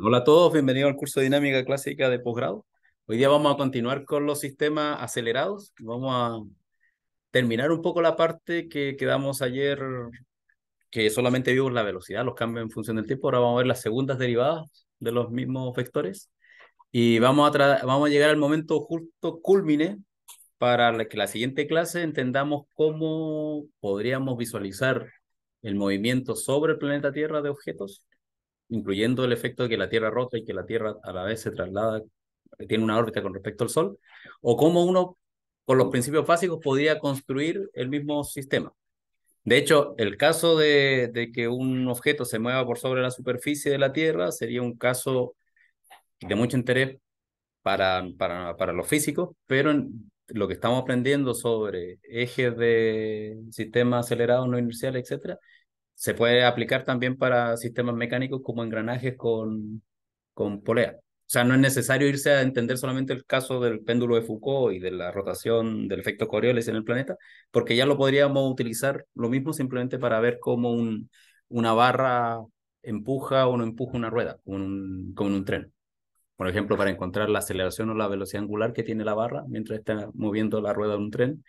Hola a todos, bienvenidos al curso de Dinámica Clásica de posgrado. Hoy día vamos a continuar con los sistemas acelerados. Vamos a terminar un poco la parte que quedamos ayer, que solamente vimos la velocidad, los cambios en función del tiempo. Ahora vamos a ver las segundas derivadas de los mismos vectores. Y vamos a, vamos a llegar al momento justo culmine para que la siguiente clase entendamos cómo podríamos visualizar el movimiento sobre el planeta Tierra de objetos incluyendo el efecto de que la Tierra rota y que la Tierra a la vez se traslada, tiene una órbita con respecto al Sol, o cómo uno con los principios básicos podía construir el mismo sistema. De hecho, el caso de, que un objeto se mueva por sobre la superficie de la Tierra sería un caso de mucho interés para, para, para los físicos, pero lo que estamos aprendiendo sobre ejes de sistemas acelerados no inerciales, etc., se puede aplicar también para sistemas mecánicos como engranajes con, con polea. O sea, no es necesario irse a entender solamente el caso del péndulo de Foucault y de la rotación del efecto Coriolis en el planeta, porque ya lo podríamos utilizar lo mismo simplemente para ver cómo un, una barra empuja o no empuja una rueda, como un, como un tren. Por ejemplo, para encontrar la aceleración o la velocidad angular que tiene la barra mientras está moviendo la rueda de un tren,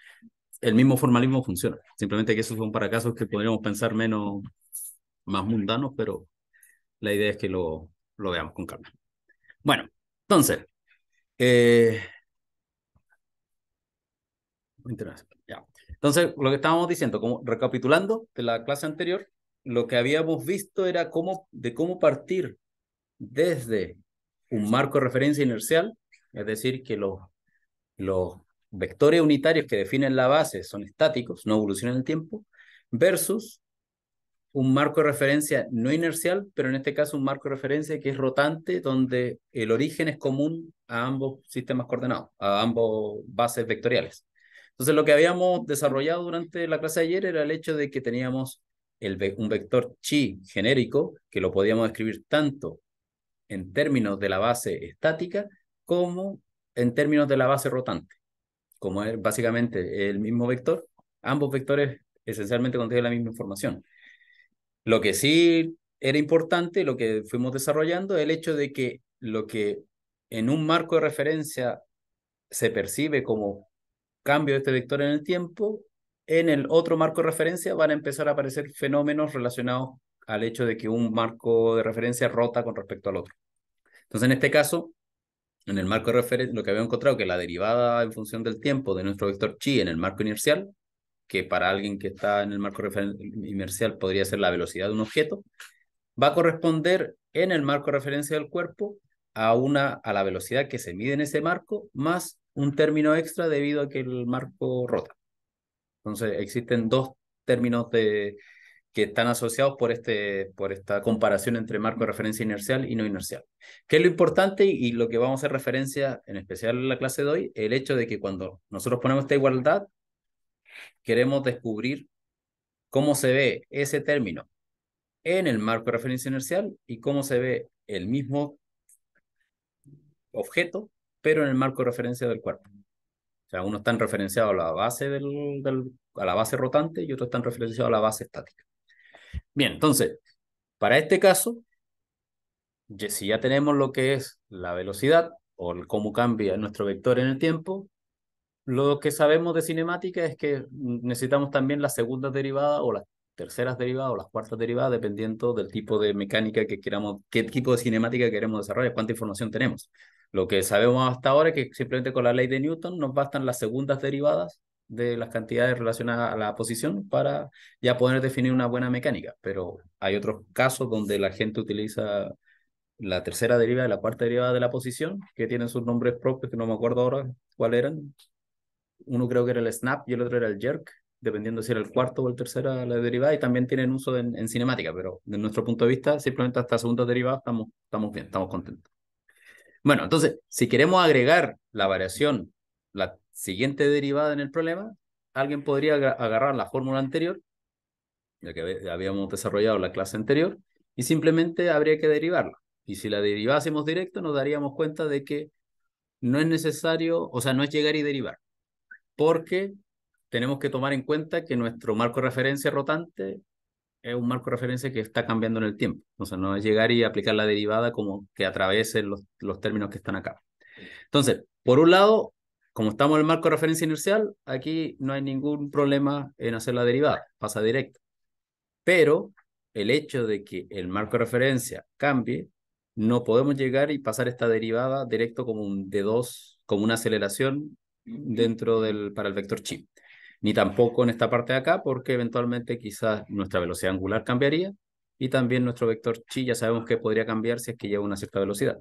el mismo formalismo funciona. Simplemente que esos son para casos que podríamos pensar menos, más mundanos, pero la idea es que lo, lo veamos con calma. Bueno, entonces, eh, entonces, lo que estábamos diciendo, como recapitulando de la clase anterior, lo que habíamos visto era de cómo partir desde un marco de referencia inercial, es decir, que los, los vectores unitarios que definen la base son estáticos, no evolucionan en el tiempo, versus un marco de referencia no inercial, pero en este caso un marco de referencia que es rotante, donde el origen es común a ambos sistemas coordenados, a ambos bases vectoriales. Entonces, lo que habíamos desarrollado durante la clase de ayer era el hecho de que teníamos el un vector chi genérico, que lo podíamos describir tanto en términos de la base estática como en términos de la base rotante como es básicamente el mismo vector, ambos vectores esencialmente contienen la misma información. Lo que sí era importante, lo que fuimos desarrollando, el hecho de que lo que en un marco de referencia se percibe como cambio de este vector en el tiempo, en el otro marco de referencia van a empezar a aparecer fenómenos relacionados al hecho de que un marco de referencia rota con respecto al otro. Entonces, en este caso, en el marco de referencia, lo que había encontrado, que la derivada en función del tiempo de nuestro vector chi en el marco inercial, que para alguien que está en el marco inercial podría ser la velocidad de un objeto, va a corresponder en el marco de referencia del cuerpo a, una, a la velocidad que se mide en ese marco más un término extra debido a que el marco rota. Entonces existen dos términos de, que están asociados por, este, por esta comparación entre marco de referencia inercial y no inercial. ¿Qué es lo importante y lo que vamos a hacer referencia, en especial en la clase de hoy? El hecho de que cuando nosotros ponemos esta igualdad, queremos descubrir cómo se ve ese término en el marco de referencia inercial y cómo se ve el mismo objeto, pero en el marco de referencia del cuerpo. O sea, unos están referenciados a la base, a la base rotante y otros están referenciados a la base estática. Bien, entonces, para este caso, si ya tenemos lo que es la velocidad o cómo cambia nuestro vector en el tiempo, lo que sabemos de cinemática es que necesitamos también las segundas derivadas o las terceras derivadas o las cuartas derivadas, dependiendo del tipo de mecánica que queramos, qué tipo de cinemática queremos desarrollar, cuánta información tenemos. Lo que sabemos hasta ahora es que simplemente con la ley de Newton nos bastan las segundas derivadas de las cantidades relacionadas a la posición para ya poder definir una buena mecánica. Pero hay otros casos donde la gente utiliza la tercera derivada y la cuarta derivada de la posición, que tienen sus nombres propios, que no me acuerdo ahora cuáles eran. Uno creo que era el snap y el otro era el jerk, dependiendo si era el cuarto o el tercera la derivada, y también tienen uso en, cinemática, pero de nuestro punto de vista, simplemente hasta segunda derivada estamos, estamos bien, estamos contentos. Bueno, entonces, si queremos agregar la variación, la siguiente derivada en el problema, alguien podría agarrar la fórmula anterior, ya que habíamos desarrollado la clase anterior, y simplemente habría que derivarla. Y si la derivásemos directo, nos daríamos cuenta de que no es necesario, o sea, no es llegar y derivar, porque tenemos que tomar en cuenta que nuestro marco de referencia rotante es un marco de referencia que está cambiando en el tiempo. O sea, no es llegar y aplicar la derivada como que atraviesen los, los términos que están acá. Entonces, por un lado, como estamos en el marco de referencia inercial, aquí no hay ningún problema en hacer la derivada, pasa directo. Pero el hecho de que el marco de referencia cambie, no podemos llegar y pasar esta derivada directo como un D2, como una aceleración dentro del, para el vector chi. Ni tampoco en esta parte de acá, porque eventualmente quizás nuestra velocidad angular cambiaría y también nuestro vector chi ya sabemos que podría cambiar si es que lleva una cierta velocidad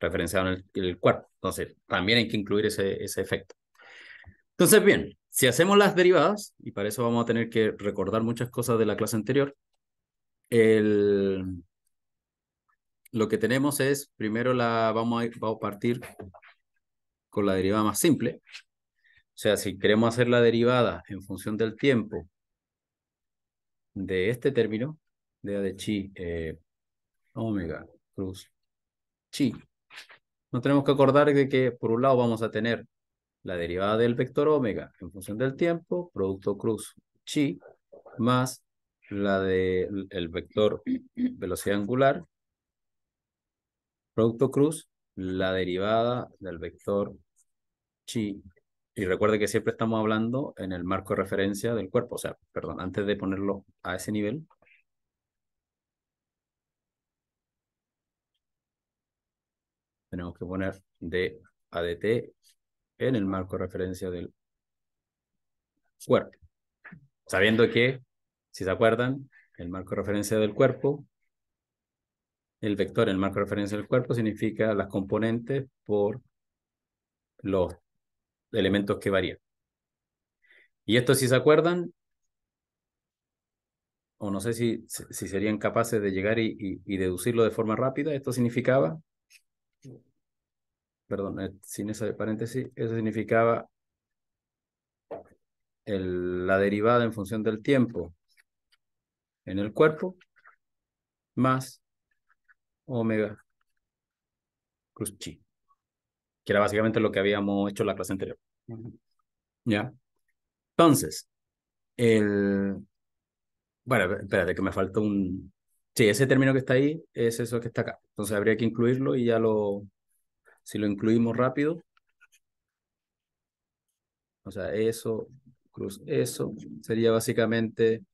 referenciado en el, cuerpo. Entonces, también hay que incluir ese, ese efecto. Entonces, bien, si hacemos las derivadas, y para eso vamos a tener que recordar muchas cosas de la clase anterior, el, lo que tenemos es, primero la, vamos, a, vamos a partir con la derivada más simple. O sea, si queremos hacer la derivada en función del tiempo de este término, de A de chi, eh, omega cruz chi, nos tenemos que acordar de que por un lado vamos a tener la derivada del vector omega en función del tiempo, producto cruz chi, más la del vector velocidad angular, producto cruz, la derivada del vector chi. Y recuerde que siempre estamos hablando en el marco de referencia del cuerpo, o sea, perdón, antes de ponerlo a ese nivel, tenemos que poner de ADT en el marco de referencia del cuerpo. Sabiendo que, si se acuerdan, el marco de referencia del cuerpo, el vector en el marco de referencia del cuerpo significa las componentes por los elementos que varían. Y esto, si se acuerdan, o no sé si, si serían capaces de llegar y deducirlo de forma rápida, esto significaba perdón, eh, sin esa paréntesis, eso significaba la derivada en función del tiempo en el cuerpo más omega cruz chi, que era básicamente lo que habíamos hecho en la clase anterior. ¿Ya? Entonces, el... Bueno, espérate, que me falta un... Sí, ese término que está ahí es eso que está acá. Entonces habría que incluirlo y ya lo, si lo incluimos rápido, o sea, eso, cruz eso, sería básicamente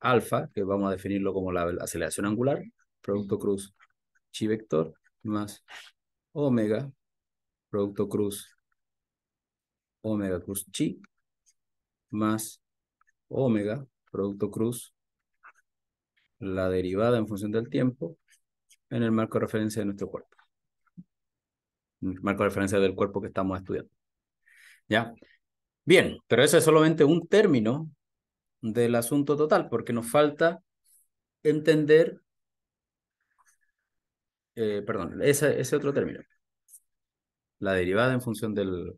alfa, que vamos a definirlo como la aceleración angular, producto cruz chi vector, más omega, producto cruz omega cruz chi, más omega, producto cruz, la derivada en función del tiempo, en el marco de referencia de nuestro cuerpo marco de referencia del cuerpo que estamos estudiando. ¿Ya? Bien, pero ese es solamente un término del asunto total, porque nos falta entender, eh, perdón, ese, otro término, la derivada en función del,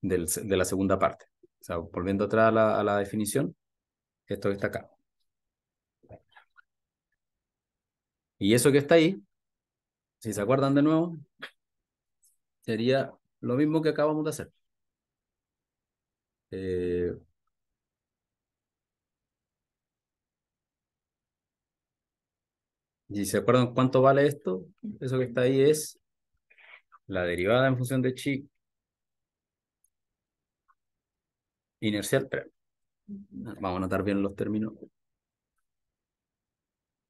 de la segunda parte. O sea, volviendo atrás a la, a la definición, esto que está acá. Y eso que está ahí, si se acuerdan de nuevo, sería lo mismo que acabamos de hacer. Eh, y se acuerdan cuánto vale esto, eso que está ahí es la derivada en función de chi inercial. vamos a notar bien los términos.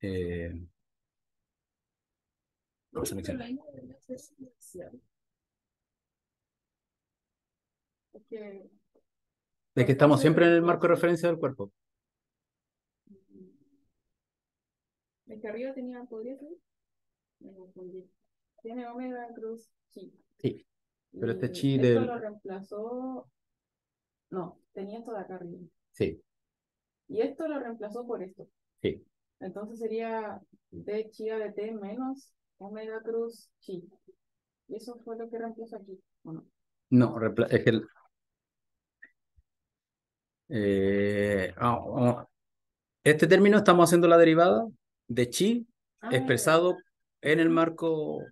Eh, de que estamos siempre en el marco de referencia del cuerpo. Mm, el que arriba tenía, ¿podría Tiene omega cruz chi. Sí. Pero este chi esto lo reemplazó... No, tenía esto de acá arriba. Sí. Y esto lo reemplazó por esto. Sí. Entonces sería de chi a de T menos omega cruz chi. Y eso fue lo que reemplazó aquí, ¿o no? No, es que eh, ah, oh, este término estamos haciendo la derivada de chi ah, expresado en el marco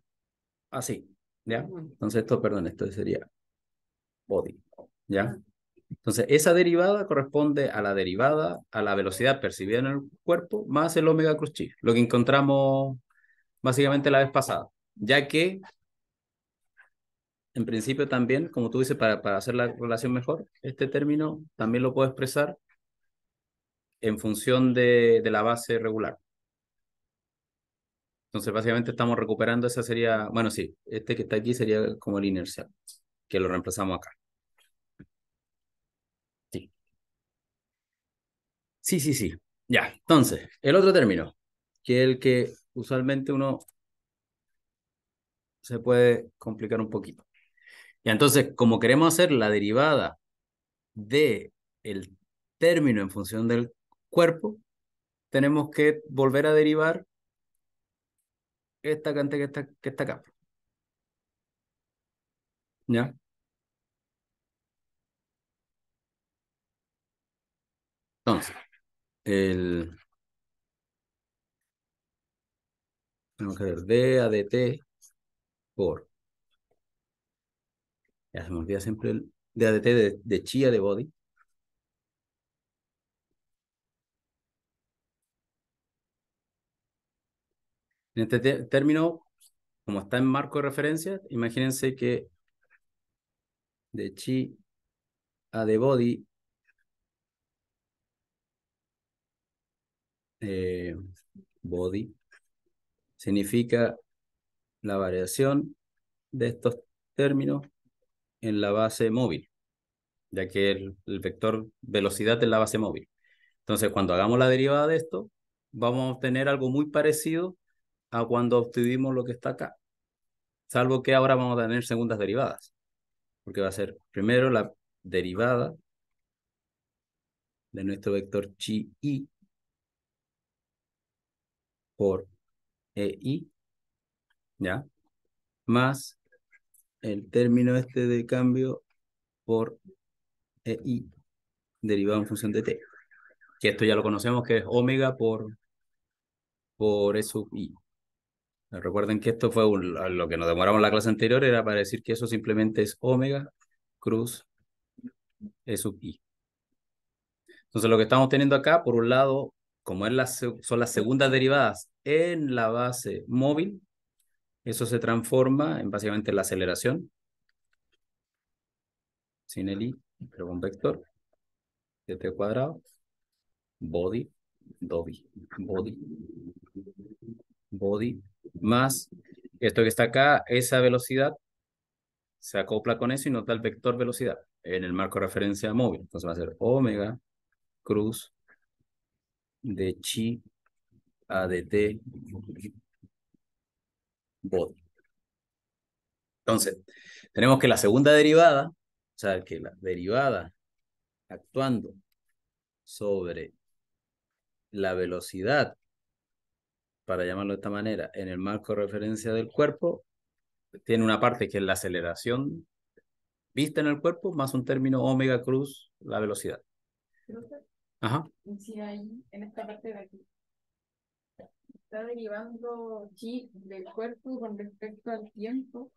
así, ¿ya? Ah, Entonces esto, perdón, esto sería body, ¿ya? Entonces esa derivada corresponde a la derivada a la velocidad percibida en el cuerpo más el omega cruz chi, lo que encontramos básicamente la vez pasada, ya que en principio también, como tú dices, para, hacer la relación mejor, este término también lo puedo expresar en función de, la base regular. Entonces, básicamente estamos recuperando, esa sería, bueno, sí, este que está aquí sería como el inercial, que lo reemplazamos acá. Sí. Sí, sí, sí. Ya, entonces, el otro término, que es el que usualmente uno se puede complicar un poquito. Y entonces, como queremos hacer la derivada de el término en función del cuerpo, tenemos que volver a derivar esta cantidad que está, que acá. ¿Ya? Entonces, el... Tenemos que ver dadt por ya se me siempre el de ADT de, chi a de body. En este término, como está en marco de referencia, imagínense que de chi a de body eh, body significa la variación de estos términos en la base móvil, ya que el, vector velocidad es la base móvil. Entonces, cuando hagamos la derivada de esto, vamos a obtener algo muy parecido a cuando obtuvimos lo que está acá. Salvo que ahora vamos a tener segundas derivadas, porque va a ser primero la derivada de nuestro vector chi i por e i, ¿ya? Más el término este de cambio por EI derivado en función de T. Que esto ya lo conocemos que es omega por, por E sub I. Recuerden que esto fue lo que nos demoramos en la clase anterior, era para decir que eso simplemente es omega cruz E sub I. Entonces lo que estamos teniendo acá, por un lado, como son las segundas derivadas en la base móvil, eso se transforma en básicamente la aceleración sin el i, pero un vector t cuadrado, body, dobi, body, body, más esto que está acá, esa velocidad se acopla con eso y nota el vector velocidad en el marco de referencia móvil. Entonces va a ser omega cruz de chi a t body. Entonces, tenemos que la segunda derivada, o sea, que la derivada actuando sobre la velocidad, para llamarlo de esta manera, en el marco de referencia del cuerpo, tiene una parte que es la aceleración vista en el cuerpo más un término omega cruz, la velocidad. Ajá. Si en esta parte de aquí está derivando chi del cuerpo con respecto al tiempo,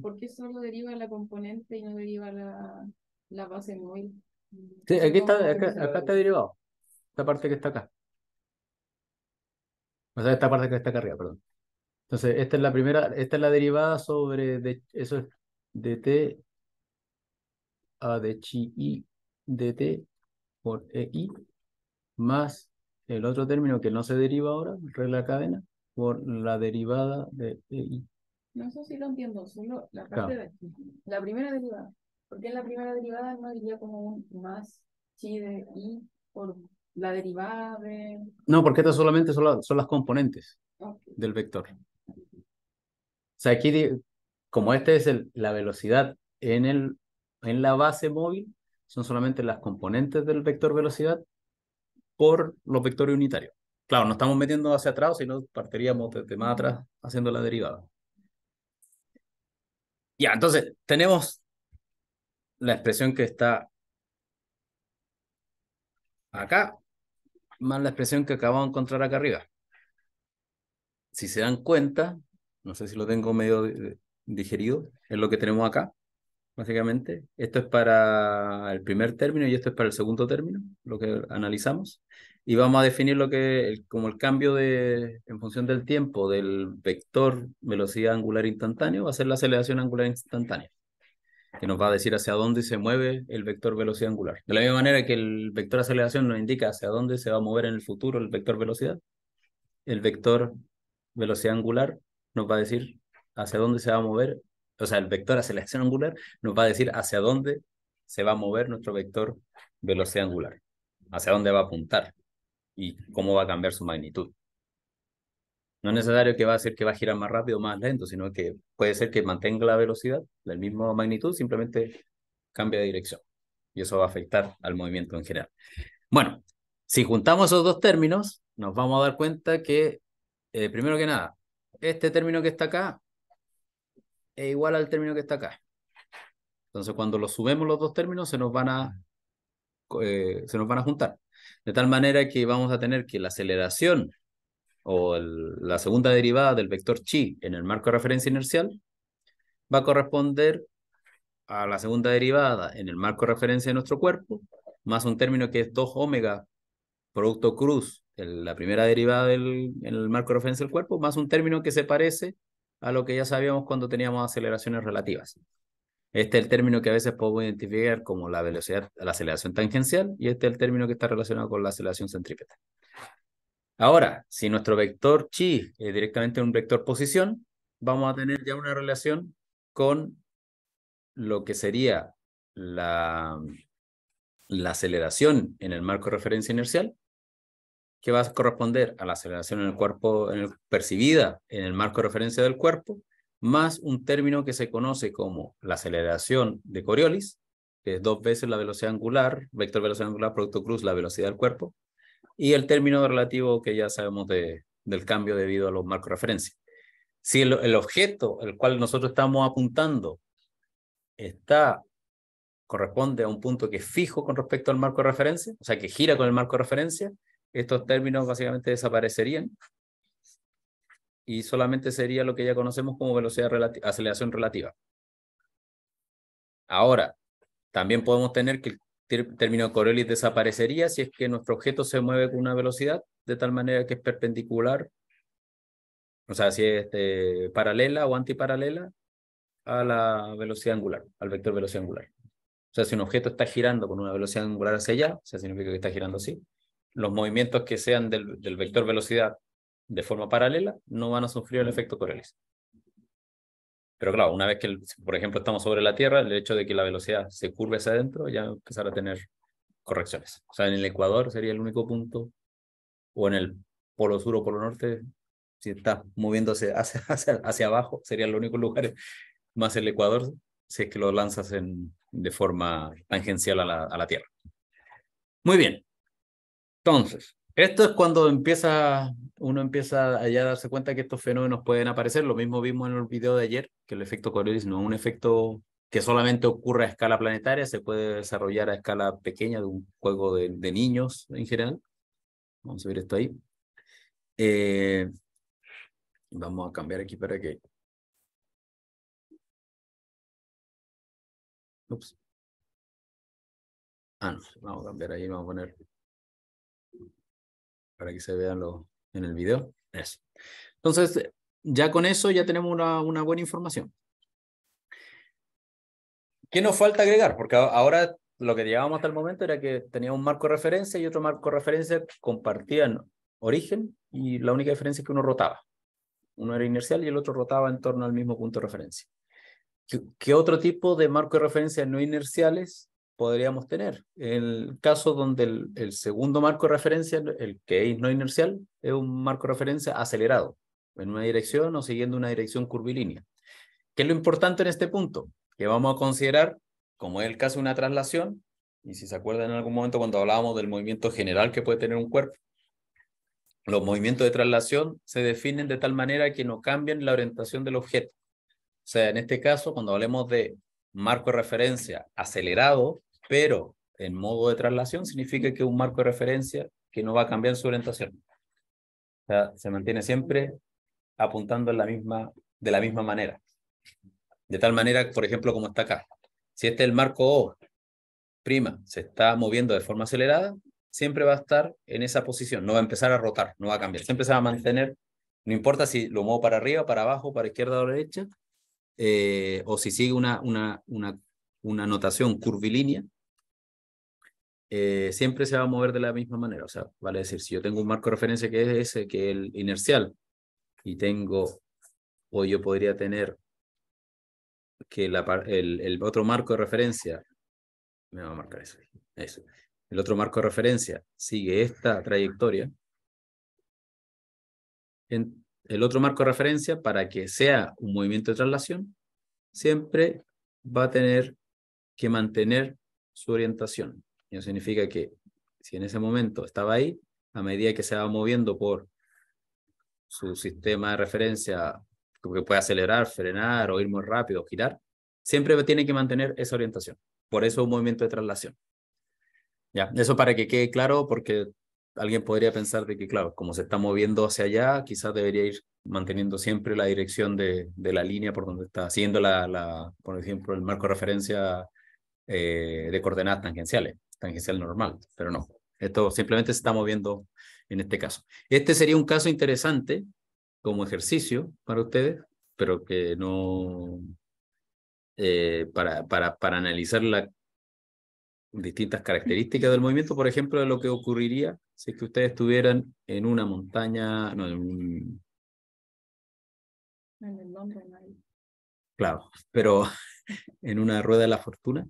porque solo deriva la componente y no deriva la, base móvil? Sí, aquí está, acá, está derivado. Esta parte que está acá. O sea, esta parte que está acá arriba, perdón. Entonces, esta es la primera, esta es la derivada sobre, de, eso es dt a de chi i dt por ei más el otro término que no se deriva ahora, regla cadena, por la derivada de e I. No, sé si lo entiendo, solo la parte de la primera derivada. Porque en la primera derivada no diría como un más chi de I por la derivada de... No, porque estas solamente son, son las componentes del vector. O sea, aquí, como esta es la velocidad en, el, en la base móvil, son solamente las componentes del vector velocidad por los vectores unitarios. Claro, no estamos metiendo hacia atrás, sino partiríamos desde más atrás haciendo la derivada. Ya, entonces tenemos la expresión que está acá, más la expresión que acabamos de encontrar acá arriba. Si se dan cuenta, no sé si lo tengo medio eh, digerido, es lo que tenemos acá básicamente. Esto es para el primer término y esto es para el segundo término, lo que analizamos. Y vamos a definir lo que como el cambio de, en función del tiempo del vector velocidad angular instantáneo va a ser la aceleración angular instantánea, que nos va a decir hacia dónde se mueve el vector velocidad angular. De la misma manera que el vector aceleración nos indica hacia dónde se va a mover en el futuro el vector velocidad, el vector velocidad angular nos va a decir hacia dónde se va a mover o sea, el vector aceleración angular nos va a decir hacia dónde se va a mover nuestro vector velocidad angular, hacia dónde va a apuntar y cómo va a cambiar su magnitud. No es necesario que va a ser que va a girar más rápido o más lento, sino que puede ser que mantenga la velocidad, la misma magnitud, simplemente cambia de dirección. Y eso va a afectar al movimiento en general. Bueno, si juntamos esos dos términos, nos vamos a dar cuenta que, eh, primero que nada, este término que está acá es igual al término que está acá. Entonces, cuando lo subimos los dos términos, se nos van a, eh, se nos van a juntar. De tal manera que vamos a tener que la aceleración o la segunda derivada del vector chi en el marco de referencia inercial va a corresponder a la segunda derivada en el marco de referencia de nuestro cuerpo, más un término que es 2 omega producto cruz, en la primera derivada del, en el marco de referencia del cuerpo, más un término que se parece a lo que ya sabíamos cuando teníamos aceleraciones relativas. Este es el término que a veces podemos identificar como la velocidad, la aceleración tangencial, y este es el término que está relacionado con la aceleración centrípeta. Ahora, si nuestro vector chi es directamente un vector posición, vamos a tener ya una relación con lo que sería la, la aceleración en el marco de referencia inercial que va a corresponder a la aceleración en el cuerpo percibida en el marco de referencia del cuerpo, más un término que se conoce como la aceleración de Coriolis, que es dos veces la velocidad angular, vector velocidad angular, producto cruz, la velocidad del cuerpo, y el término relativo que ya sabemos del cambio debido a los marcos de referencia. Si el, objeto al cual nosotros estamos apuntando está corresponde a un punto que es fijo con respecto al marco de referencia, o sea, que gira con el marco de referencia, estos términos básicamente desaparecerían y solamente sería lo que ya conocemos como velocidad relati aceleración relativa. Ahora, también podemos tener que el término Coriolis desaparecería si es que nuestro objeto se mueve con una velocidad de tal manera que es perpendicular, o sea, si es este, paralela o antiparalela a la velocidad angular, al vector velocidad angular. O sea, si un objeto está girando con una velocidad angular hacia allá, o sea, significa que está girando así, los movimientos que sean del, vector velocidad de forma paralela no van a sufrir el efecto Coriolis. Pero claro, una vez que, por ejemplo, estamos sobre la Tierra, el hecho de que la velocidad se curve hacia adentro ya empezará a tener correcciones. O sea, en el Ecuador sería el único punto, o en el Polo Sur o Polo Norte, si está moviéndose hacia, hacia, hacia abajo, sería el único lugar. más el Ecuador, si es que lo lanzas en, de forma tangencial a la Tierra. Muy bien, entonces, esto es cuando empieza, uno empieza allá a darse cuenta que estos fenómenos pueden aparecer. Lo mismo vimos en el video de ayer, que el efecto Coriolis no es un efecto que solamente ocurre a escala planetaria, se puede desarrollar a escala pequeña de un juego de, niños en general. Vamos a ver esto ahí. Eh, vamos a cambiar aquí para que... Ups. Ah, no, vamos a cambiar ahí, vamos a poner para que se vean lo, en el video. Entonces, ya con eso ya tenemos una, buena información. ¿Qué nos falta agregar? Porque ahora lo que llevábamos hasta el momento era que tenía un marco de referencia y otro marco de referencia compartían origen y la única diferencia es que uno rotaba. Uno era inercial y el otro rotaba en torno al mismo punto de referencia. ¿Qué, qué otro tipo de marco de referencia no inerciales podríamos tener. el caso donde el, segundo marco de referencia, el que es no inercial, es un marco de referencia acelerado, en una dirección o siguiendo una dirección curvilínea. ¿Qué es lo importante en este punto? Que vamos a considerar, como es el caso de una traslación, y si se acuerdan en algún momento cuando hablábamos del movimiento general que puede tener un cuerpo, los movimientos de traslación se definen de tal manera que no cambian la orientación del objeto. O sea, en este caso, cuando hablemos de marco de referencia acelerado, pero en modo de traslación significa que es un marco de referencia que no va a cambiar su orientación. O sea, se mantiene siempre apuntando en la misma, de la misma manera. De tal manera, por ejemplo, como está acá. Si este es el marco O, prima, se está moviendo de forma acelerada, siempre va a estar en esa posición, no va a empezar a rotar, no va a cambiar, siempre se va a mantener, no importa si lo muevo para arriba, para abajo, para izquierda o derecha, eh, o si sigue una, una, una, una notación curvilínea, eh, siempre se va a mover de la misma manera. O sea, vale decir, si yo tengo un marco de referencia que es ese, que es el inercial, y tengo, o yo podría tener que el, otro marco de referencia, me va a marcar eso, el otro marco de referencia sigue esta trayectoria, el otro marco de referencia, para que sea un movimiento de traslación, siempre va a tener que mantener su orientación significa que si en ese momento estaba ahí, a medida que se va moviendo por su sistema de referencia, como que puede acelerar, frenar o ir muy rápido, girar, siempre tiene que mantener esa orientación. Por eso un movimiento de traslación. Ya, eso para que quede claro, porque alguien podría pensar de que, claro, como se está moviendo hacia allá, quizás debería ir manteniendo siempre la dirección de, la línea por donde está, siguiendo, la, por ejemplo, el marco de referencia eh, de coordenadas tangenciales tangencial normal, pero no. Esto simplemente se está moviendo en este caso. Este sería un caso interesante como ejercicio para ustedes, pero que no eh, para, para, para analizar las distintas características del movimiento, por ejemplo, de lo que ocurriría si es que ustedes estuvieran en una montaña, no, en un... En el nombre, ¿no? Claro, pero en una rueda de la fortuna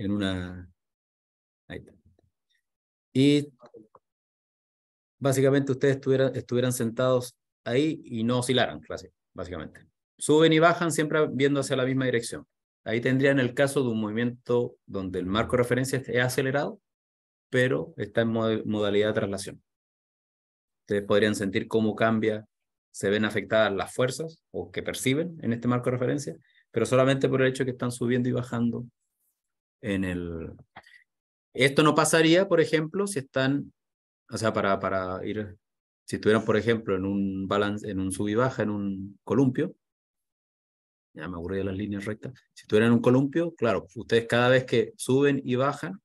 en una... Ahí Y básicamente ustedes estuvieran, sentados ahí y no oscilaran, básicamente. Suben y bajan siempre viendo hacia la misma dirección. Ahí tendrían el caso de un movimiento donde el marco de referencia es acelerado, pero está en modalidad de traslación. Ustedes podrían sentir cómo cambia, se ven afectadas las fuerzas o que perciben en este marco de referencia, pero solamente por el hecho de que están subiendo y bajando el... Esto no pasaría, por ejemplo, si están, o sea, para, para ir, si estuvieran, por ejemplo, en un balance, en un sub y baja, en un columpio, ya me aburría de las líneas rectas, si estuvieran en un columpio, claro, ustedes cada vez que suben y bajan,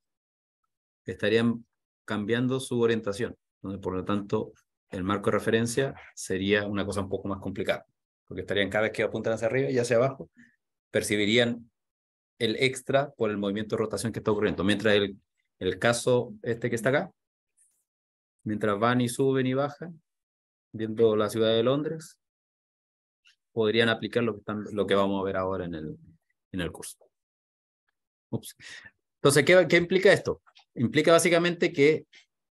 estarían cambiando su orientación. donde por lo tanto, el marco de referencia sería una cosa un poco más complicada, porque estarían cada vez que apuntan hacia arriba y hacia abajo, percibirían el extra por el movimiento de rotación que está ocurriendo. Mientras el, el caso este que está acá, mientras van y suben y bajan, viendo la ciudad de Londres, podrían aplicar lo que, están, lo que vamos a ver ahora en el, en el curso. Entonces, ¿qué, ¿qué implica esto? Implica básicamente que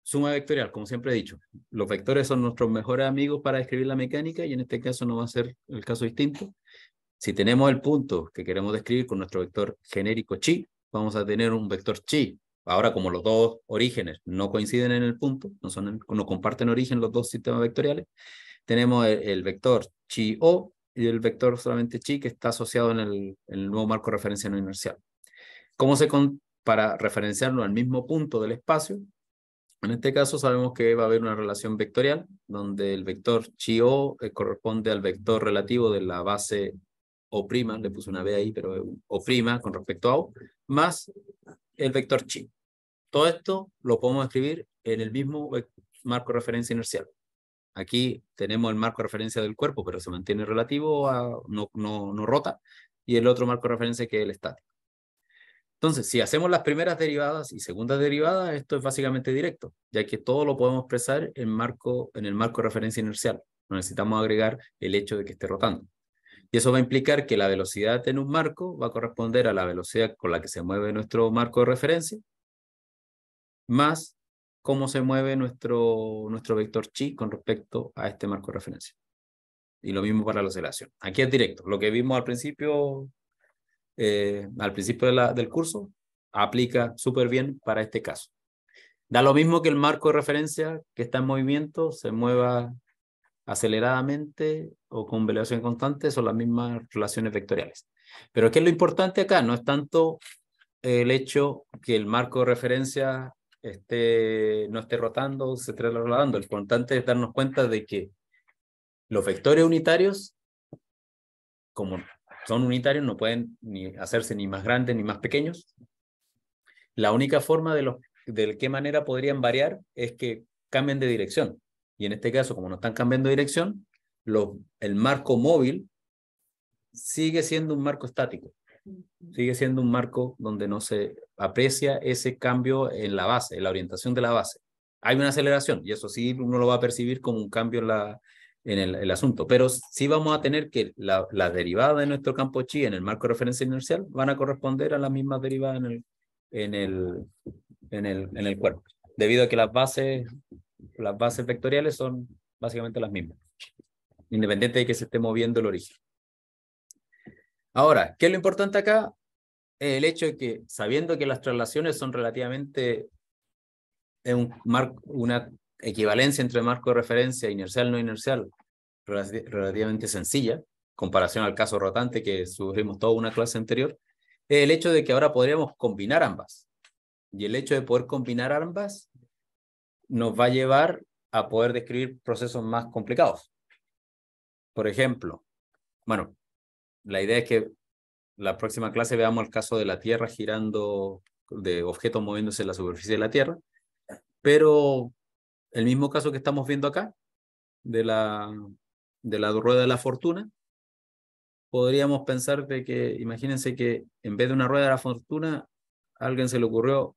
suma vectorial, como siempre he dicho, los vectores son nuestros mejores amigos para describir la mecánica y en este caso no va a ser el caso distinto. Si tenemos el punto que queremos describir con nuestro vector genérico chi, vamos a tener un vector chi. Ahora, como los dos orígenes no coinciden en el punto, no, son, no comparten origen los dos sistemas vectoriales, tenemos el, vector chi o y el vector solamente chi que está asociado en el, nuevo marco de referencia no inercial. ¿Cómo se para referenciarlo al mismo punto del espacio? En este caso sabemos que va a haber una relación vectorial donde el vector chi o eh, corresponde al vector relativo de la base o prima, le puse una B ahí, pero o prima con respecto a O, más el vector chi. Todo esto lo podemos escribir en el mismo marco de referencia inercial. Aquí tenemos el marco de referencia del cuerpo, pero se mantiene relativo, a, no, no, rota, y el otro marco de referencia que es el estático. Entonces, si hacemos las primeras derivadas y segundas derivadas, esto es básicamente directo, ya que todo lo podemos expresar en, marco, en el marco de referencia inercial. No necesitamos agregar el hecho de que esté rotando. Y eso va a implicar que la velocidad en un marco va a corresponder a la velocidad con la que se mueve nuestro marco de referencia, más cómo se mueve nuestro, nuestro vector chi con respecto a este marco de referencia. Y lo mismo para la oscilación. Aquí es directo. Lo que vimos al principio, eh, al principio del curso aplica súper bien para este caso. Da lo mismo que el marco de referencia que está en movimiento se mueva aceleradamente o con velocidad constante son las mismas relaciones vectoriales. Pero ¿qué es lo importante acá? No es tanto el hecho que el marco de referencia esté, no esté rotando, se esté trasladando. Lo importante es darnos cuenta de que los vectores unitarios, como son unitarios, no pueden ni hacerse ni más grandes ni más pequeños. La única forma de, los, de qué manera podrían variar es que cambien de dirección. Y en este caso, como no están cambiando de dirección, el marco móvil sigue siendo un marco estático. Sigue siendo un marco donde no se aprecia ese cambio en la base, en la orientación de la base. Hay una aceleración y eso sí uno lo va a percibir como un cambio en, la, en el, asunto, pero sí vamos a tener que la, la derivada de nuestro campo chi en el marco de referencia inercial van a corresponder a las mismas derivadas en el, en el, en el, en el cuerpo, debido a que las bases las bases vectoriales son básicamente las mismas, independiente de que se esté moviendo el origen. Ahora, ¿qué es lo importante acá? El hecho de que, sabiendo que las traslaciones son relativamente un una equivalencia entre marco de referencia inercial no inercial relativamente sencilla, comparación al caso rotante que sufrimos toda una clase anterior, el hecho de que ahora podríamos combinar ambas. Y el hecho de poder combinar ambas nos va a llevar a poder describir procesos más complicados. Por ejemplo, bueno, la idea es que la próxima clase veamos el caso de la Tierra girando, de objetos moviéndose en la superficie de la Tierra, pero el mismo caso que estamos viendo acá, de la, de la rueda de la fortuna, podríamos pensar que, imagínense que en vez de una rueda de la fortuna, a alguien se le ocurrió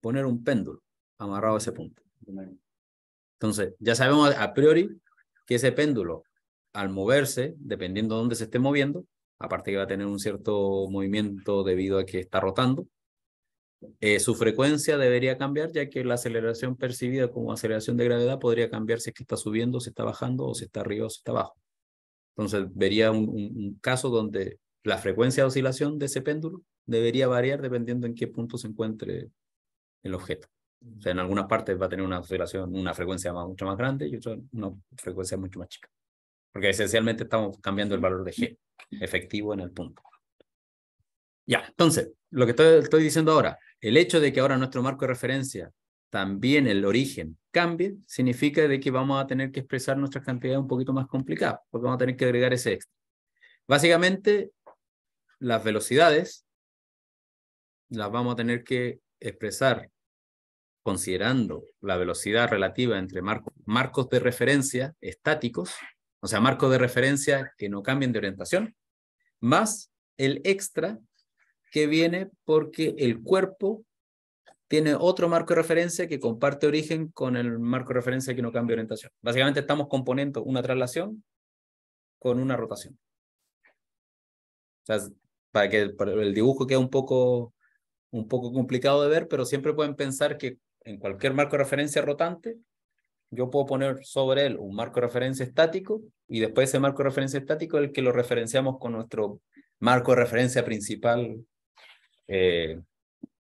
poner un péndulo amarrado a ese punto. Entonces, ya sabemos a priori que ese péndulo, al moverse, dependiendo de dónde se esté moviendo, aparte que va a tener un cierto movimiento debido a que está rotando, eh, su frecuencia debería cambiar, ya que la aceleración percibida como aceleración de gravedad podría cambiar si es que está subiendo, si está bajando, o si está arriba o si está abajo. Entonces, vería un caso donde la frecuencia de oscilación de ese péndulo debería variar dependiendo en qué punto se encuentre el objeto en algunas partes va a tener una oscilación, una frecuencia mucho más grande y otra una frecuencia mucho más chica. Porque esencialmente estamos cambiando el valor de G efectivo en el punto. Ya, entonces, lo que estoy, diciendo ahora, el hecho de que ahora nuestro marco de referencia, también el origen, cambie, significa de que vamos a tener que expresar nuestras cantidades un poquito más complicadas, porque vamos a tener que agregar ese extra. Básicamente, las velocidades las vamos a tener que expresar considerando la velocidad relativa entre marcos de referencia estáticos, o sea, marcos de referencia que no cambien de orientación, más el extra que viene porque el cuerpo tiene otro marco de referencia que comparte origen con el marco de referencia que no cambia orientación. Básicamente estamos componiendo una traslación con una rotación. O sea, para que el, dibujo quede un poco, un poco complicado de ver, pero siempre pueden pensar que en cualquier marco de referencia rotante, yo puedo poner sobre él un marco de referencia estático y después ese marco de referencia estático es el que lo referenciamos con nuestro marco de referencia principal, eh,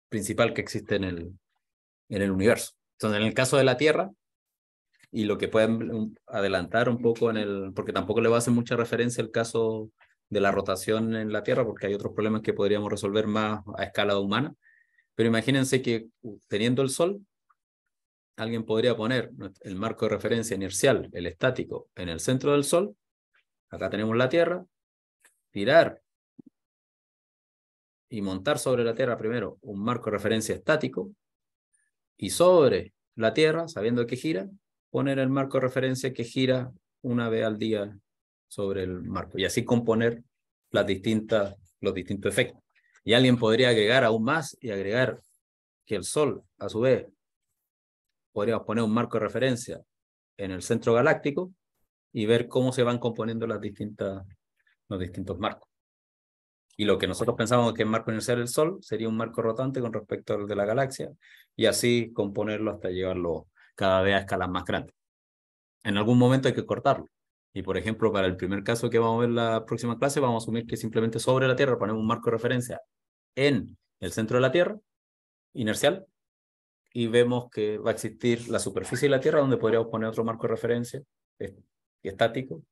principal que existe en el, en el universo. Entonces, en el caso de la Tierra, y lo que pueden adelantar un poco en el, porque tampoco le va a hacer mucha referencia el caso de la rotación en la Tierra, porque hay otros problemas que podríamos resolver más a escala humana, pero imagínense que teniendo el Sol, alguien podría poner el marco de referencia inercial, el estático, en el centro del Sol. Acá tenemos la Tierra. Tirar y montar sobre la Tierra primero un marco de referencia estático. Y sobre la Tierra, sabiendo que gira, poner el marco de referencia que gira una vez al día sobre el marco. Y así componer las distintas, los distintos efectos. Y alguien podría agregar aún más y agregar que el Sol, a su vez, podríamos poner un marco de referencia en el centro galáctico y ver cómo se van componiendo las distintas, los distintos marcos. Y lo que nosotros pensamos que el marco inercial del Sol sería un marco rotante con respecto al de la galaxia, y así componerlo hasta llevarlo cada vez a escalas más grandes. En algún momento hay que cortarlo. Y por ejemplo, para el primer caso que vamos a ver la próxima clase, vamos a asumir que simplemente sobre la Tierra ponemos un marco de referencia en el centro de la Tierra, inercial, y vemos que va a existir la superficie de la Tierra donde podríamos poner otro marco de referencia estático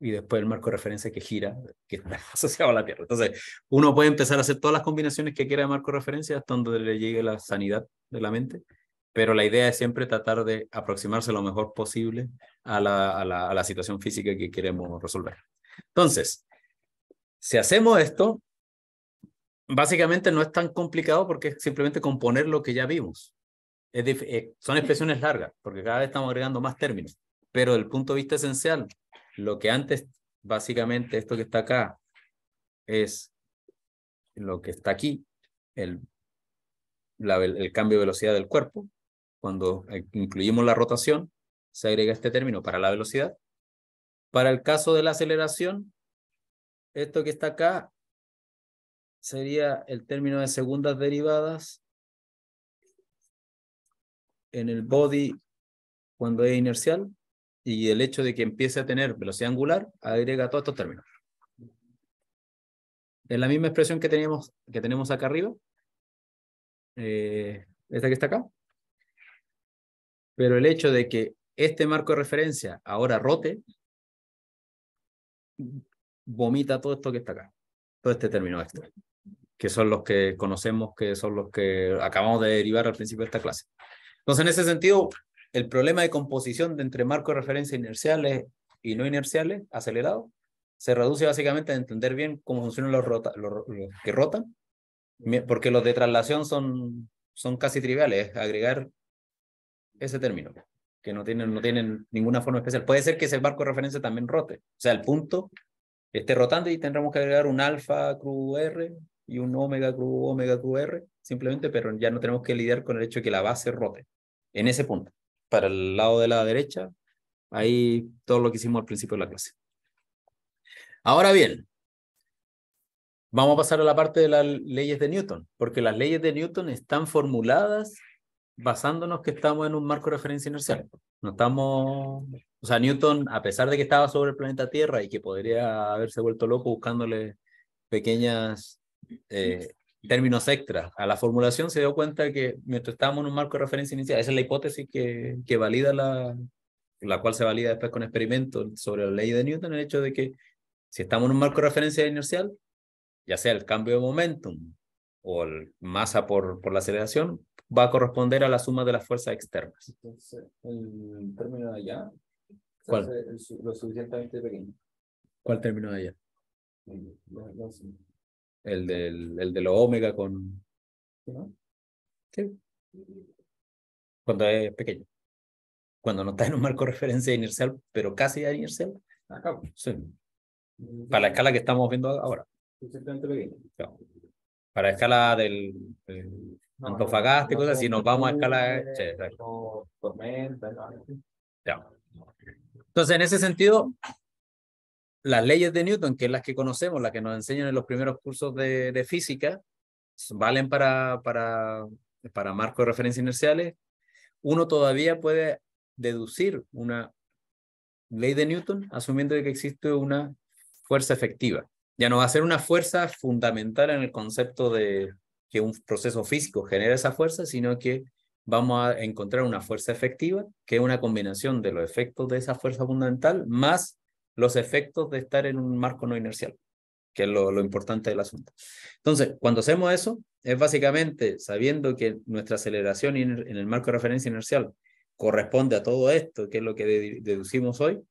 y después el marco de referencia que gira, que está asociado a la Tierra. Entonces, uno puede empezar a hacer todas las combinaciones que quiera de marco de referencia hasta donde le llegue la sanidad de la mente, pero la idea es siempre tratar de aproximarse lo mejor posible a la, a la, a la situación física que queremos resolver. Entonces, si hacemos esto, básicamente no es tan complicado porque es simplemente componer lo que ya vimos. Eh, son expresiones largas, porque cada vez estamos agregando más términos, pero del punto de vista esencial, lo que antes, básicamente, esto que está acá, es lo que está aquí, el, el cambio de velocidad del cuerpo. Cuando eh, incluimos la rotación, se agrega este término para la velocidad. Para el caso de la aceleración, esto que está acá sería el término de segundas derivadas en el body cuando es inercial y el hecho de que empiece a tener velocidad angular agrega todos estos términos. Es la misma expresión que, teníamos, que tenemos acá arriba, eh, esta que está acá, pero el hecho de que este marco de referencia ahora rote, vomita todo esto que está acá, todo este término extra, que son los que conocemos, que son los que acabamos de derivar al principio de esta clase. Entonces, en ese sentido, el problema de composición de entre marco de referencia inerciales y no inerciales, acelerado, se reduce básicamente a entender bien cómo funcionan los, que rotan, porque los de traslación son, son casi triviales, agregar ese término, que no tienen, no tienen ninguna forma especial. Puede ser que ese marco de referencia también rote, o sea, el punto esté rotando y tendremos que agregar un alfa cru R y un omega Q, omega QR, simplemente, pero ya no tenemos que lidiar con el hecho de que la base rote. En ese punto, para el lado de la derecha, ahí todo lo que hicimos al principio de la clase. Ahora bien, vamos a pasar a la parte de las leyes de Newton, porque las leyes de Newton están formuladas basándonos que estamos en un marco de referencia inercial. No estamos, o sea, Newton, a pesar de que estaba sobre el planeta Tierra y que podría haberse vuelto loco buscándole pequeñas eh, términos extra a la formulación, se dio cuenta que mientras estábamos en un marco de referencia inicial, esa es la hipótesis que, que valida la, la cual se valida después con experimentos sobre la ley de Newton, el hecho de que si estamos en un marco de referencia inercial, ya sea el cambio de momentum o el masa por, por la aceleración, va a corresponder a la suma de las fuerzas externas. Entonces, el término de allá ¿Cuál? lo suficientemente pequeño. ¿Cuál término de allá? el, del, el de lo Omega con... ¿no? Sí. Cuando es pequeño. Cuando no está en un marco de referencia inercial, pero casi de inercial. Ah, sí. Para la escala que estamos viendo ahora. Para la escala del, Antofagasta y cosas así, nos vamos a escala... Entonces, en ese sentido, las leyes de Newton, que es las que conocemos, las que nos enseñan en los primeros cursos de, física, valen para, para, para marcos de referencia inerciales, uno todavía puede deducir una ley de Newton asumiendo que existe una fuerza efectiva. Ya no va a ser una fuerza fundamental en el concepto de que un proceso físico genera esa fuerza, sino que vamos a encontrar una fuerza efectiva, que es una combinación de los efectos de esa fuerza fundamental más los efectos de estar en un marco no inercial, que es lo, importante del asunto. Entonces, cuando hacemos eso, es básicamente sabiendo que nuestra aceleración en el marco de referencia inercial corresponde a todo esto, que es lo que deducimos hoy,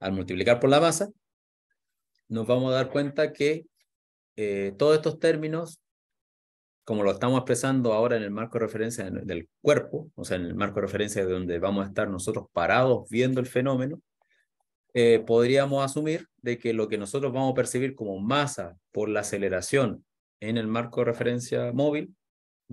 al multiplicar por la masa, nos vamos a dar cuenta que eh, todos estos términos, como lo estamos expresando ahora en el marco de referencia del cuerpo, o sea, en el marco de referencia de donde vamos a estar nosotros parados viendo el fenómeno, eh, podríamos asumir de que lo que nosotros vamos a percibir como masa por la aceleración en el marco de referencia móvil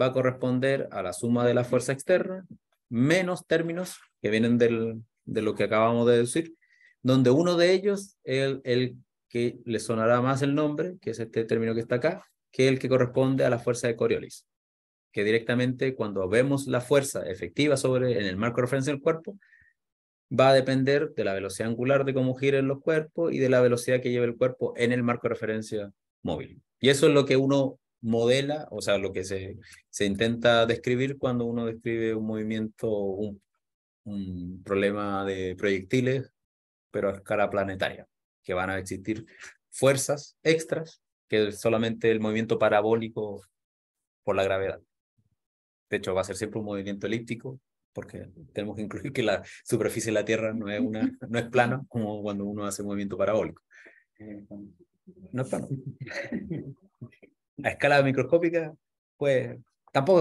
va a corresponder a la suma de la fuerza externa menos términos que vienen del, de lo que acabamos de deducir donde uno de ellos, el, el que le sonará más el nombre, que es este término que está acá, que el que corresponde a la fuerza de Coriolis, que directamente cuando vemos la fuerza efectiva sobre en el marco de referencia del cuerpo, va a depender de la velocidad angular de cómo giren los cuerpos y de la velocidad que lleve el cuerpo en el marco de referencia móvil. Y eso es lo que uno modela, o sea, lo que se, se intenta describir cuando uno describe un movimiento, un, un problema de proyectiles, pero a escala planetaria, que van a existir fuerzas extras que solamente el movimiento parabólico por la gravedad. De hecho, va a ser siempre un movimiento elíptico porque tenemos que incluir que la superficie de la Tierra no es, una, no es plana como cuando uno hace movimiento parabólico. No es plano. A escala microscópica, pues tampoco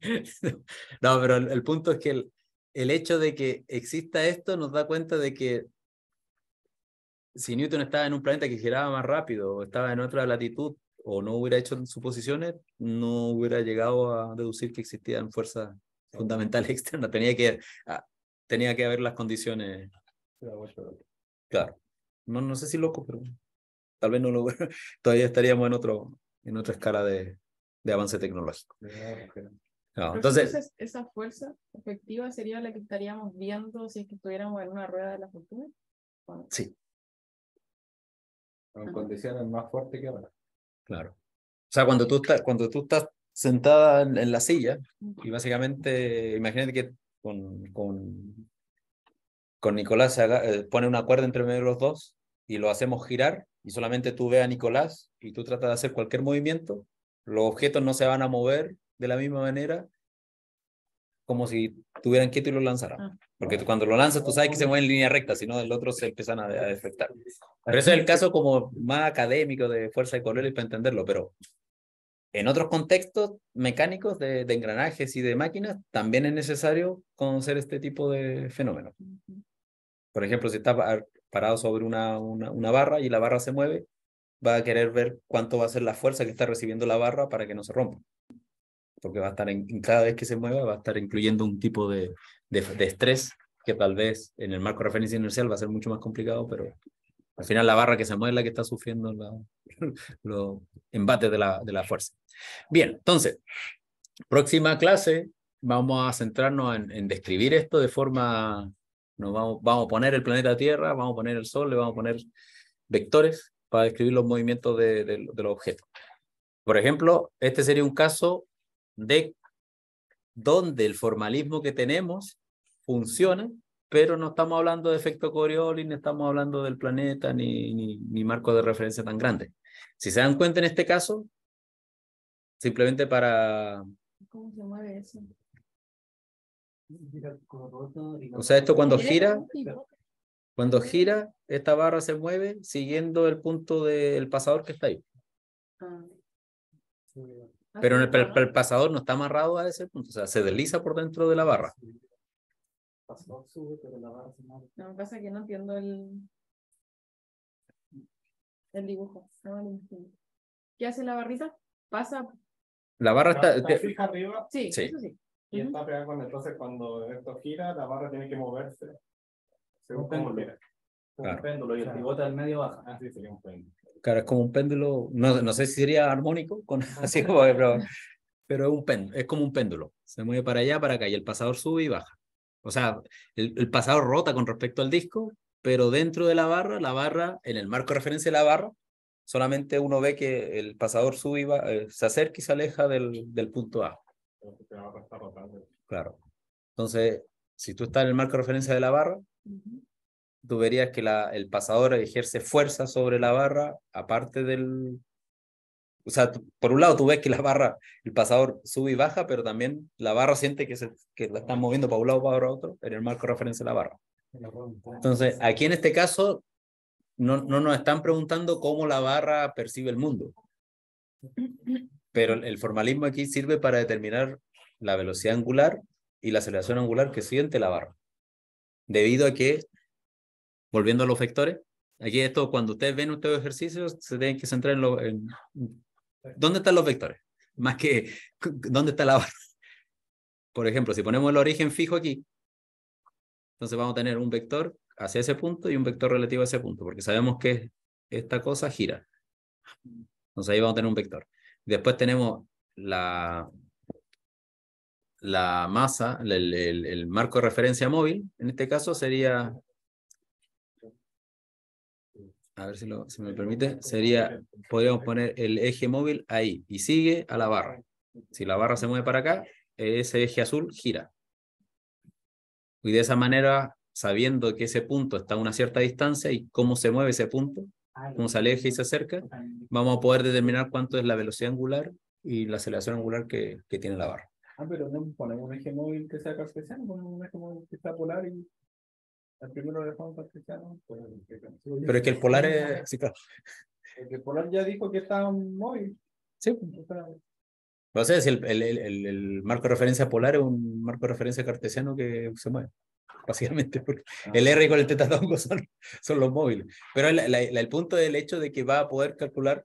es plano. No, pero el, punto es que el, el hecho de que exista esto nos da cuenta de que si Newton estaba en un planeta que giraba más rápido o estaba en otra latitud o no hubiera hecho suposiciones, no hubiera llegado a deducir que existían fuerzas fundamental externa, tenía que, ah, tenía que haber las condiciones. Claro. No, no sé si loco, pero tal vez no lo todavía estaríamos en otro en otra escala de, avance tecnológico. Ah, entonces, esa fuerza efectiva sería la que estaríamos viendo si es que estuviéramos en una rueda de la fortuna. Sí. En condiciones más fuertes que ahora. Claro. O sea, cuando tú estás, cuando tú estás sentada en, la silla y básicamente, imagínate que con, con, con Nicolás se eh, pone una cuerda entre los dos y lo hacemos girar y solamente tú ve a Nicolás y tú tratas de hacer cualquier movimiento, los objetos no se van a mover de la misma manera como si tuvieran quieto y lo lanzaran. Ah. Porque cuando lo lanzas, tú sabes que se mueve en línea recta, sino del otro se empiezan a, defectar. Pero ese es el caso como más académico de fuerza y para entenderlo, pero en otros contextos mecánicos de, engranajes y de máquinas, también es necesario conocer este tipo de fenómenos. Por ejemplo, si está parado sobre una, barra y la barra se mueve, va a querer ver cuánto va a ser la fuerza que está recibiendo la barra para que no se rompa. Porque va a estar, en, cada vez que se mueva, va a estar incluyendo un tipo de, de, de estrés que tal vez en el marco de referencia inercial va a ser mucho más complicado, pero al final la barra que se mueve es la que está sufriendo los embates de la, fuerza. Bien, entonces, próxima clase vamos a centrarnos en, describir esto de forma, nos vamos, a poner el planeta Tierra, vamos a poner el Sol, le vamos a poner vectores para describir los movimientos de, los objetos. Por ejemplo, este sería un caso de donde el formalismo que tenemos funciona pero no estamos hablando de efecto Coriolis, ni estamos hablando del planeta, ni, ni, de referencia tan grande. Si se dan cuenta en este caso, simplemente para... ¿Cómo se mueve eso? O sea, esto cuando gira, cuando gira, esta barra se mueve siguiendo el punto del pasador que está ahí. Ah. Pero el pasador no está amarrado a ese punto, o sea, se desliza por dentro de la barra pasador sube, pero la barra se mueve. No, pasa que no entiendo el, el dibujo. ¿Qué hace la barrita? Pasa. La barra está. fija arriba. Sí, sí, eso sí. Y está pegada con. Entonces, cuando esto gira, la barra tiene que moverse. Según un péndulo. Un péndulo y el pivote del medio baja. Ah, sería un péndulo. Claro, es como un péndulo. No, no sé si sería armónico, con, así como, pero, pero es, un péndulo, es como un péndulo. Se mueve para allá, para acá y el pasador sube y baja. O sea, el, pasador rota con respecto al disco, pero dentro de la barra, la barra, en el marco de referencia de la barra, solamente uno ve que el pasador sube eh, se acerca y se aleja del, punto A. Claro. Entonces, si tú estás en el marco de referencia de la barra, tú verías que el pasador ejerce fuerza sobre la barra, aparte del, o sea, por un lado tú ves que la barra, el pasador sube y baja, pero también la barra siente que, se, que la están moviendo para un lado para otro en el marco de referencia de la barra. Entonces, aquí en este caso, no, no nos están preguntando cómo la barra percibe el mundo. Pero el formalismo aquí sirve para determinar la velocidad angular y la aceleración angular que siente la barra. Debido a que, volviendo a los vectores, aquí esto, cuando ustedes ven estos ejercicios, se tienen que centrar en, en ¿Dónde están los vectores? Más que, ¿dónde está la Por ejemplo, si ponemos el origen fijo aquí, entonces vamos a tener un vector hacia ese punto y un vector relativo a ese punto, porque sabemos que esta cosa gira. Entonces ahí vamos a tener un vector. Después tenemos la, la masa, el, el marco de referencia móvil, en este caso sería a ver si, lo, me eh, permite, sería, podríamos poner el eje móvil ahí y sigue a la barra. Si la barra se mueve para acá, ese eje azul gira. Y de esa manera, sabiendo que ese punto está a una cierta distancia y cómo se mueve ese punto, cómo se aleja y se acerca, vamos a poder determinar cuánto es la velocidad angular y la aceleración angular que, tiene la barra. Ah, pero no ponemos un eje móvil que sea cartesiano, ponemos un eje móvil que está polar y pues, Pero es que el Polar es. Sí, claro. El Polar ya dijo que está móvil. Sí. No sé si el, marco de referencia polar es un marco de referencia cartesiano que se mueve, básicamente, porque ah. el R con el teta son, son los móviles. Pero el punto es el hecho de que va a poder calcular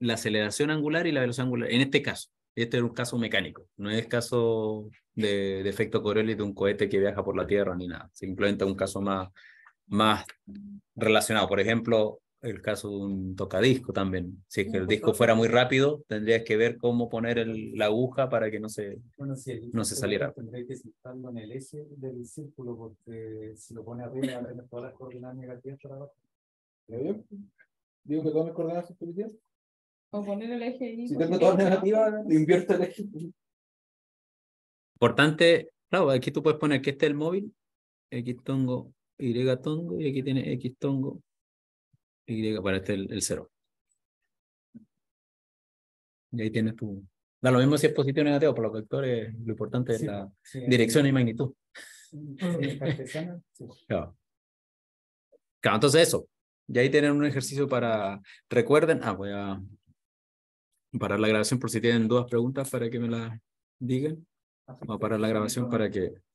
la aceleración angular y la velocidad angular, en este caso este es un caso mecánico, no es caso de, efecto Coriolis de un cohete que viaja por la Tierra ni nada. Simplemente un caso más, más relacionado. Por ejemplo, el caso de un tocadisco también. Si es que el disco fuera muy rápido, tendrías que ver cómo poner el, la aguja para que no se, no se saliera. Tendría que situarlo en el eje del círculo, porque si lo pone arriba, todas las coordenadas negativas para abajo. ¿Está bien? Digo que todas las coordenadas positivas. O poner el eje y. Si pues, tengo todas negativas, invierto el eje. Importante, claro, aquí tú puedes poner que este es el móvil, X tongo, Y tongo, y aquí tiene X tongo, Y para este el, cero. Y ahí tienes tu. Da lo mismo si es positivo o negativo, para los vectores lo importante es la dirección y magnitud. Claro. entonces eso. Y ahí tienen un ejercicio para. Recuerden, ah, voy a parar la grabación por si tienen dudas, preguntas para que me las digan. Vamos a parar la grabación para que